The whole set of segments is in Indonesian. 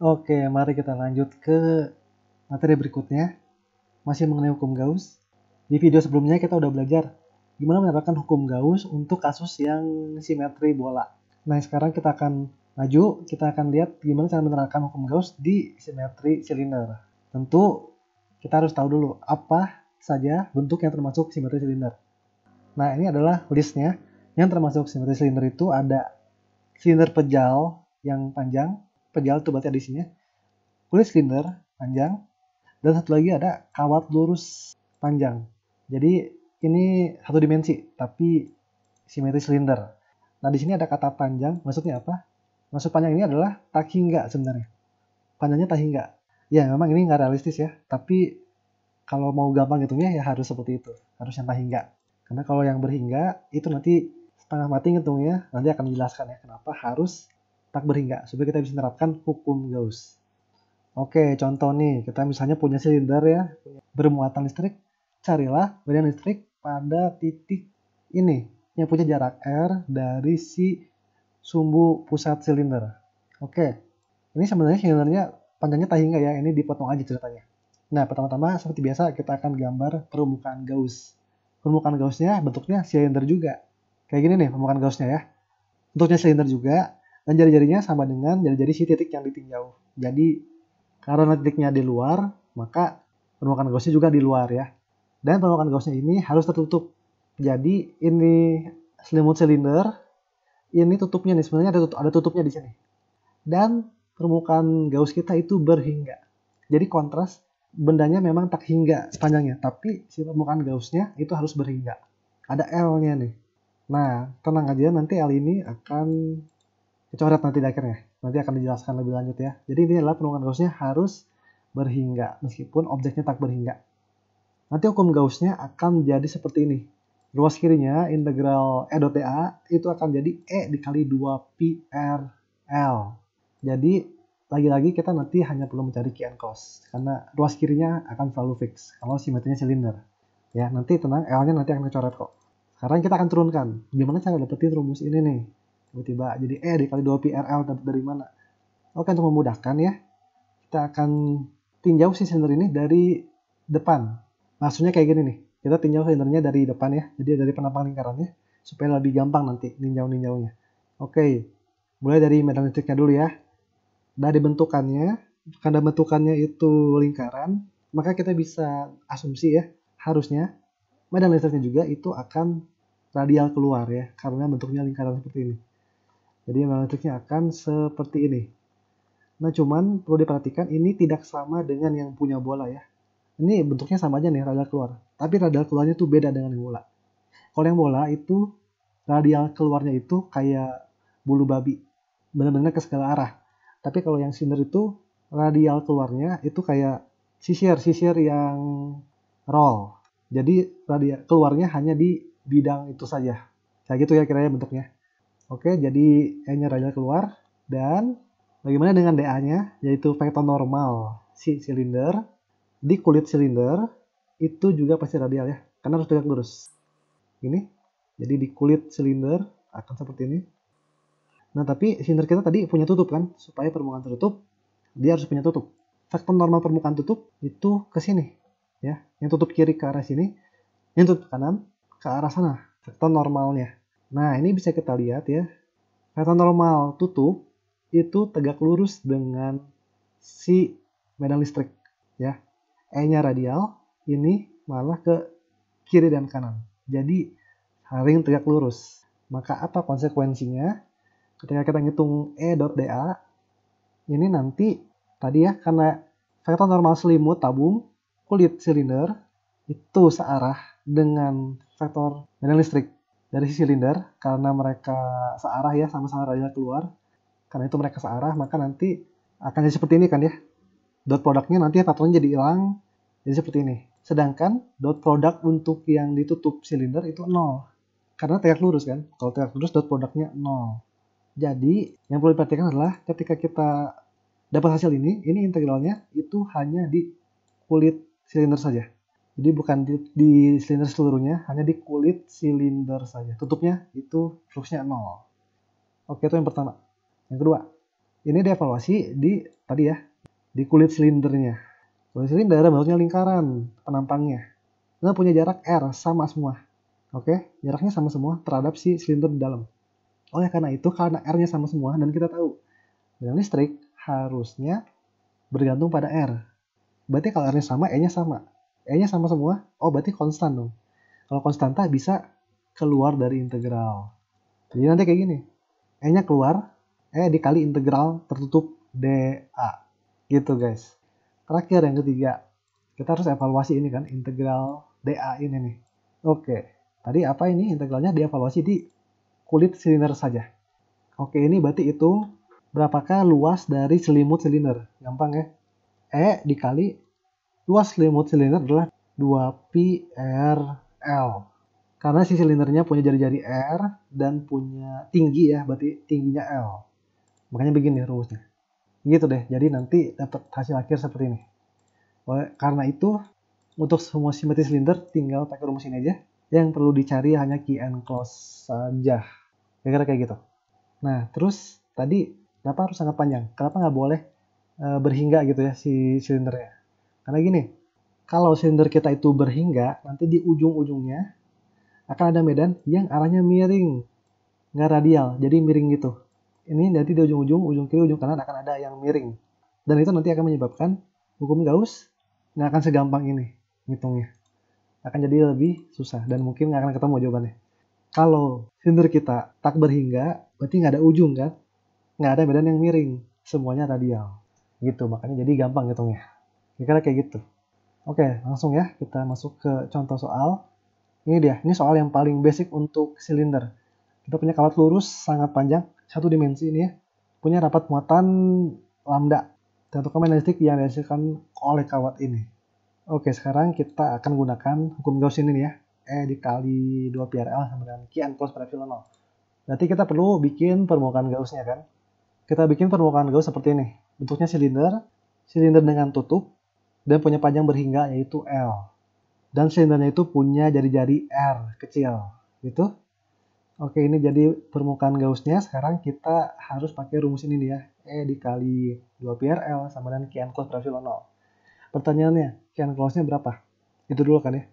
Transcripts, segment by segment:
Oke, mari kita lanjut ke materi berikutnya. Masih mengenai hukum Gauss. Di video sebelumnya kita udah belajar gimana menerapkan hukum Gauss untuk kasus yang simetri bola. Nah, sekarang kita akan maju, kita akan lihat gimana cara menerapkan hukum Gauss di simetri silinder. Tentu kita harus tahu dulu apa saja bentuk yang termasuk simetri silinder. Nah, ini adalah listnya. Yang termasuk simetri silinder itu ada silinder pejal yang panjang, penjalan tuh berarti ada sini, ya. kulit silinder panjang dan satu lagi ada kawat lurus panjang jadi ini satu dimensi tapi simetris silinder nah di sini ada kata panjang maksudnya apa maksud panjang ini adalah tak hingga sebenarnya panjangnya tak hingga ya memang ini nggak realistis ya tapi kalau mau gampang hitungnya ya harus seperti itu harus yang tak hingga karena kalau yang berhingga itu nanti setengah mati ngitungnya nanti akan dijelaskan ya kenapa harus tak berhingga supaya kita bisa menerapkan hukum Gauss. Oke, contoh nih, kita misalnya punya silinder ya, bermuatan listrik, carilah badan listrik pada titik ini yang punya jarak R dari si sumbu pusat silinder. Oke, ini sebenarnya silindernya panjangnya tak hingga ya, ini dipotong aja ceritanya. Nah, pertama-tama seperti biasa kita akan gambar permukaan Gauss. Permukaan Gaussnya bentuknya silinder juga. Kayak gini nih permukaan Gaussnya ya. Bentuknya silinder juga, dan jari-jarinya sama dengan jari-jari si titik yang ditinjau. Jadi karena titiknya di luar, maka permukaan gausnya juga di luar ya. Dan permukaan gausnya ini harus tertutup. Jadi ini selimut silinder, ini tutupnya nih sebenarnya ada, tutup, ada tutupnya di sini. Dan permukaan gaus kita itu berhingga. Jadi kontras bendanya memang tak hingga sepanjangnya, tapi si permukaan gausnya itu harus berhingga. Ada L-nya nih. Nah, tenang aja nanti L ini akan coret nanti di akhirnya. Nanti akan dijelaskan lebih lanjut ya. Jadi ini adalah penurunan Gaussnya harus berhingga meskipun objeknya tak berhingga. Nanti hukum Gaussnya akan jadi seperti ini. Ruas kirinya integral E dot a itu akan jadi E dikali 2 l Jadi lagi-lagi kita nanti hanya perlu mencari kian cos karena ruas kirinya akan selalu fix kalau simetrinya silinder. Ya, nanti tenang L-nya nanti akan dicoret kok. Sekarang kita akan turunkan. Gimana cara dapetin rumus ini nih? tiba-tiba jadi E dikali 2 prl dapat dari mana oke untuk memudahkan ya kita akan tinjau si silinder ini dari depan maksudnya kayak gini nih kita tinjau silindernya dari depan ya jadi dari penampang lingkarannya supaya lebih gampang nanti ninjau-ninjaunya oke mulai dari medan listriknya dulu ya dari bentukannya karena bentukannya itu lingkaran maka kita bisa asumsi ya harusnya medan listriknya juga itu akan radial keluar ya karena bentuknya lingkaran seperti ini. Jadi matrixnya akan seperti ini. Nah cuman perlu diperhatikan ini tidak sama dengan yang punya bola ya. Ini bentuknya sama aja nih radial keluar. Tapi radial keluarnya tuh beda dengan yang bola. Kalau yang bola itu radial keluarnya itu kayak bulu babi. Benar-benar ke segala arah. Tapi kalau yang sinar itu radial keluarnya itu kayak sisir-sisir yang roll. Jadi radial keluarnya hanya di bidang itu saja. Kayak gitu ya kira-kira ya bentuknya. Oke, jadi E-nya radial keluar. Dan bagaimana dengan DA-nya? Yaitu vektor normal si silinder. Di kulit silinder, itu juga pasti radial ya. Karena harus tegak lurus. Ini. Jadi di kulit silinder akan seperti ini. Nah, tapi silinder kita tadi punya tutup kan? Supaya permukaan tertutup, dia harus punya tutup. Vektor normal permukaan tutup itu ke sini. ya Yang tutup kiri ke arah sini, yang tutup kanan ke arah sana. Vektor normalnya Nah, ini bisa kita lihat ya. Kata normal tutup itu tegak lurus dengan si medan listrik ya. E-nya radial, ini malah ke kiri dan kanan. Jadi ring tegak lurus. Maka apa konsekuensinya? Ketika kita ngitung e E.DA, ini nanti tadi ya karena vektor normal selimut tabung kulit silinder itu searah dengan vektor medan listrik dari sisi silinder karena mereka searah ya sama-sama radial keluar karena itu mereka searah maka nanti akan jadi seperti ini kan ya dot produknya nanti patronnya jadi hilang jadi seperti ini sedangkan dot produk untuk yang ditutup silinder itu nol karena tegak lurus kan kalau tegak lurus dot produknya nol jadi yang perlu diperhatikan adalah ketika kita dapat hasil ini ini integralnya itu hanya di kulit silinder saja jadi bukan di, di silinder seluruhnya, hanya di kulit silinder saja. Tutupnya itu fluxnya nol. Oke, itu yang pertama. Yang kedua, ini dievaluasi di tadi ya, di kulit silindernya. Kulit silinder bentuknya lingkaran penampangnya. kita punya jarak R sama semua. Oke, jaraknya sama semua terhadap si silinder di dalam. Oleh karena itu, karena R-nya sama semua dan kita tahu dengan listrik harusnya bergantung pada R. Berarti kalau R-nya sama, E-nya sama E-nya sama semua. Oh, berarti konstan dong. Kalau konstanta bisa keluar dari integral. Jadi nanti kayak gini. E-nya keluar, E dikali integral tertutup dA. Gitu guys. Terakhir yang ketiga. Kita harus evaluasi ini kan, integral dA ini nih. Oke, tadi apa ini integralnya dievaluasi di kulit silinder saja. Oke, ini berarti itu berapakah luas dari selimut silinder. Gampang ya. E dikali Luas selimut silinder adalah 2PRL. Karena si silindernya punya jari-jari R dan punya tinggi ya, berarti tingginya L. Makanya begini rumusnya. Gitu deh, jadi nanti dapat hasil akhir seperti ini. Oleh, karena itu, untuk semua simetri silinder tinggal pakai rumus ini aja. Yang perlu dicari hanya key and close saja. Kira-kira kayak gitu. Nah, terus tadi kenapa harus sangat panjang? Kenapa nggak boleh e, berhingga gitu ya si silindernya? Karena gini, kalau silinder kita itu berhingga, nanti di ujung-ujungnya akan ada medan yang arahnya miring, nggak radial, jadi miring gitu. Ini nanti di ujung-ujung, ujung kiri, ujung kanan akan ada yang miring. Dan itu nanti akan menyebabkan hukum Gauss nggak akan segampang ini ngitungnya. Akan jadi lebih susah dan mungkin nggak akan ketemu jawabannya. Kalau silinder kita tak berhingga, berarti nggak ada ujung kan? Nggak ada medan yang miring, semuanya radial. Gitu, makanya jadi gampang ngitungnya kira kayak gitu oke langsung ya kita masuk ke contoh soal ini dia ini soal yang paling basic untuk silinder kita punya kawat lurus sangat panjang satu dimensi ini ya punya rapat muatan lambda tentu komen listrik yang dihasilkan oleh kawat ini Oke, sekarang kita akan gunakan hukum Gauss ini ya. E dikali 2 PRL sama dengan Q plus pada epsilon 0. Berarti kita perlu bikin permukaan Gaussnya kan. Kita bikin permukaan Gauss seperti ini. Bentuknya silinder, silinder dengan tutup, dan punya panjang berhingga yaitu L. Dan silindernya itu punya jari-jari R kecil, gitu. Oke, ini jadi permukaan Gaussnya Sekarang kita harus pakai rumus ini nih ya. E dikali 2 PRL sama dengan kian close berhasil 0. Pertanyaannya, kian close-nya berapa? Itu dulu kan ya.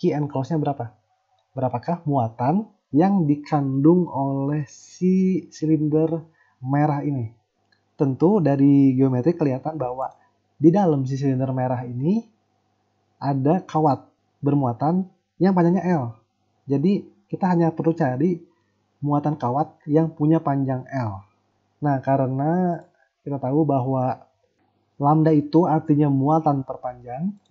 Kian close-nya berapa? Berapakah muatan yang dikandung oleh si silinder merah ini? Tentu dari geometri kelihatan bahwa di dalam si silinder merah ini ada kawat bermuatan yang panjangnya L. Jadi kita hanya perlu cari muatan kawat yang punya panjang L. Nah, karena kita tahu bahwa lambda itu artinya muatan per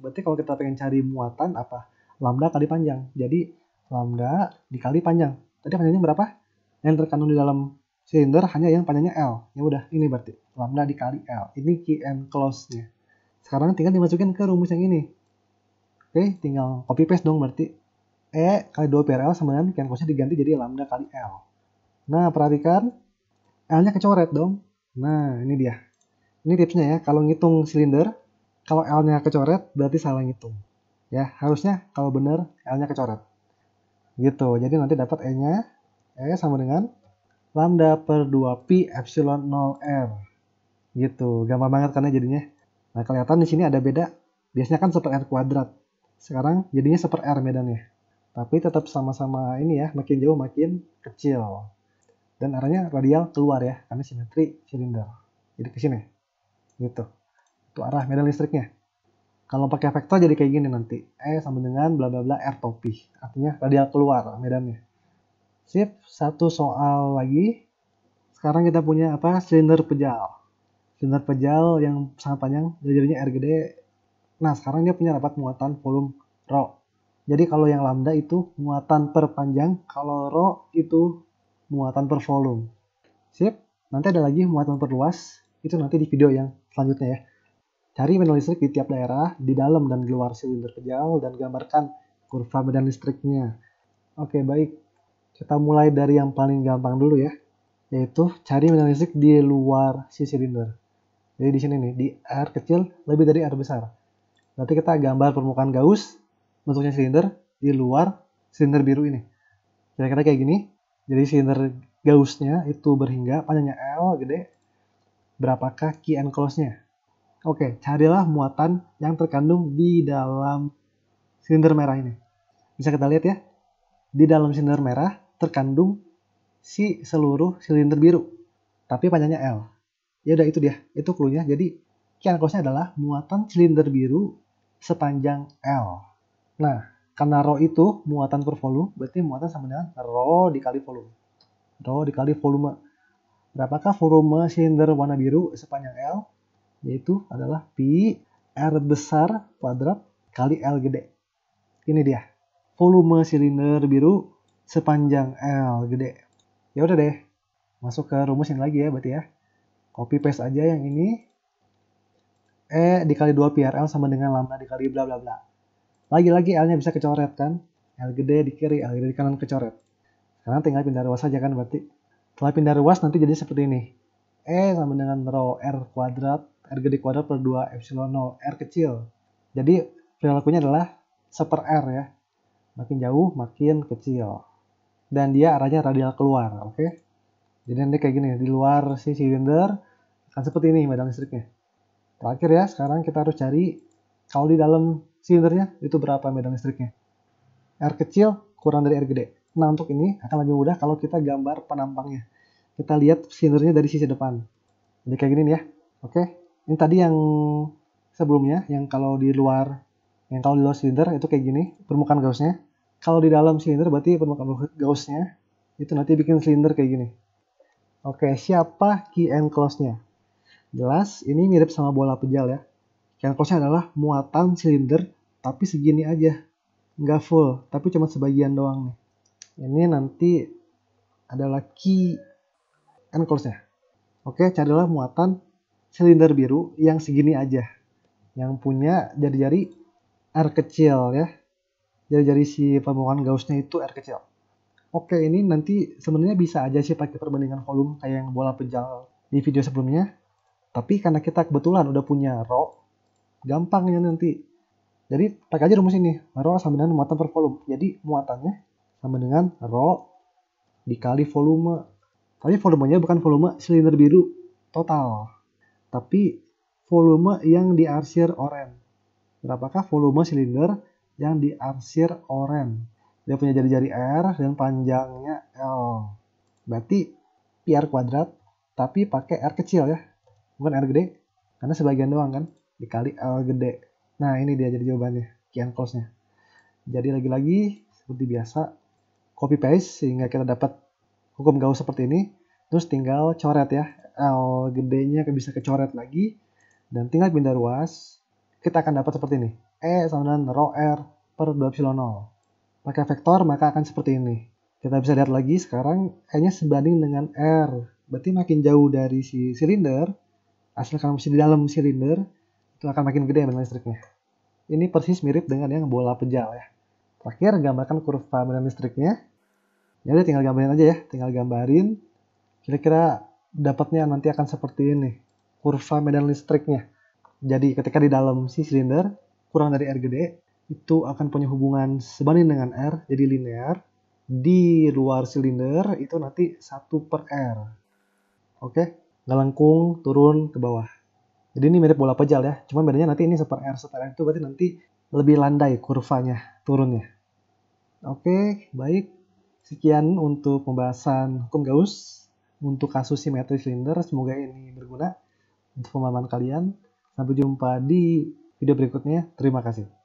berarti kalau kita pengen cari muatan apa? Lambda kali panjang. Jadi lambda dikali panjang. Tadi panjangnya berapa? Yang terkandung di dalam silinder hanya yang panjangnya L. Ya udah, ini berarti lambda dikali L. Ini key and close-nya. Sekarang tinggal dimasukin ke rumus yang ini. Oke, tinggal copy paste dong berarti. E kali 2 PRL sama dengan kan kosnya diganti jadi lambda kali L. Nah, perhatikan. L-nya kecoret dong. Nah, ini dia. Ini tipsnya ya, kalau ngitung silinder, kalau L-nya kecoret, berarti salah ngitung. Ya, harusnya kalau benar L-nya kecoret. Gitu, jadi nanti dapat E-nya, E sama dengan lambda per 2 pi epsilon 0 r gitu gampang banget karena ya jadinya Nah, kelihatan di sini ada beda. Biasanya kan seper R kuadrat. Sekarang jadinya seper R medannya. Tapi tetap sama-sama ini ya, makin jauh makin kecil. Dan arahnya radial keluar ya, karena simetri silinder. Jadi ke sini. Gitu. Itu arah medan listriknya. Kalau pakai vektor jadi kayak gini nanti. E sama dengan bla bla bla R topi. Artinya radial keluar medannya. Sip, satu soal lagi. Sekarang kita punya apa? Silinder pejal. Sinar pejal yang sangat panjang jadinya R nah sekarang dia punya rapat muatan volume rho jadi kalau yang lambda itu muatan per panjang kalau rho itu muatan per volume sip nanti ada lagi muatan per luas itu nanti di video yang selanjutnya ya cari medan listrik di tiap daerah di dalam dan di luar silinder pejal dan gambarkan kurva medan listriknya oke baik kita mulai dari yang paling gampang dulu ya yaitu cari medan listrik di luar si silinder jadi di sini nih, di R kecil lebih dari R besar. Berarti kita gambar permukaan Gauss, bentuknya silinder, di luar silinder biru ini. Kira-kira kayak gini. Jadi silinder Gaussnya itu berhingga, panjangnya L, gede. Berapakah key and nya Oke, carilah muatan yang terkandung di dalam silinder merah ini. Bisa kita lihat ya, di dalam silinder merah terkandung si seluruh silinder biru, tapi panjangnya L ya udah itu dia itu clue jadi yang kosnya adalah muatan silinder biru sepanjang L nah karena rho itu muatan per volume berarti muatan sama dengan rho dikali volume rho dikali volume berapakah volume silinder warna biru sepanjang L yaitu adalah pi R besar kuadrat kali L gede ini dia volume silinder biru sepanjang L gede ya udah deh masuk ke rumus ini lagi ya berarti ya copy paste aja yang ini E dikali 2 PRL sama dengan lambda dikali bla bla bla. Lagi-lagi L-nya bisa kecoret kan? L gede di kiri, L gede di kanan kecoret. Karena tinggal pindah ruas aja kan berarti. Setelah pindah ruas nanti jadi seperti ini. E sama dengan rho R kuadrat, R gede kuadrat per 2 epsilon 0, R kecil. Jadi perilakunya adalah seper R ya. Makin jauh makin kecil. Dan dia arahnya radial keluar, oke? Okay? Jadi nanti kayak gini, di luar si silinder, Kan seperti ini medan listriknya. Terakhir ya, sekarang kita harus cari kalau di dalam silindernya itu berapa medan listriknya. R kecil kurang dari R gede. Nah untuk ini akan lebih mudah kalau kita gambar penampangnya. Kita lihat silindernya dari sisi depan. Jadi kayak gini nih ya. Oke, ini tadi yang sebelumnya yang kalau di luar yang kalau di luar silinder itu kayak gini permukaan gaussnya. Kalau di dalam silinder berarti permukaan gaussnya itu nanti bikin silinder kayak gini. Oke, siapa key and close-nya? Jelas, ini mirip sama bola pejal ya. Yang kosnya adalah muatan silinder, tapi segini aja. Nggak full, tapi cuma sebagian doang nih. Ini nanti adalah key end Oke, carilah muatan silinder biru yang segini aja. Yang punya jari-jari R kecil ya. Jari-jari si permukaan gaussnya itu R kecil. Oke, ini nanti sebenarnya bisa aja sih pakai perbandingan volume kayak yang bola pejal di video sebelumnya. Tapi karena kita kebetulan udah punya ro, gampangnya nanti. Jadi pakai aja rumus ini, ro sama dengan muatan per volume. Jadi muatannya sama dengan ro dikali volume. Tapi volumenya bukan volume silinder biru total, tapi volume yang diarsir oren. Berapakah volume silinder yang diarsir oren? Dia punya jari-jari R dan panjangnya L. Berarti PR kuadrat, tapi pakai R kecil ya, bukan R gede karena sebagian doang kan dikali L gede nah ini dia jadi jawabannya kian close-nya jadi lagi-lagi seperti biasa copy paste sehingga kita dapat hukum Gauss seperti ini terus tinggal coret ya L gedenya bisa kecoret lagi dan tinggal pindah ruas kita akan dapat seperti ini E sama dengan rho R per 2 epsilon 0 pakai vektor maka akan seperti ini kita bisa lihat lagi sekarang E nya sebanding dengan R berarti makin jauh dari si silinder kalau masih di dalam silinder itu akan makin gede medan listriknya ini persis mirip dengan yang bola pejal ya terakhir gambarkan kurva medan listriknya ya udah tinggal gambarin aja ya tinggal gambarin kira-kira dapatnya nanti akan seperti ini kurva medan listriknya jadi ketika di dalam si silinder kurang dari R gede itu akan punya hubungan sebanding dengan R jadi linear di luar silinder itu nanti 1 per R oke okay? ngelengkung turun ke bawah. Jadi ini mirip bola pejal ya, cuma bedanya nanti ini super air, super itu berarti nanti lebih landai kurvanya, turunnya. Oke, baik. Sekian untuk pembahasan hukum Gauss untuk kasus simetri silinder. Semoga ini berguna untuk pemahaman kalian. Sampai jumpa di video berikutnya. Terima kasih.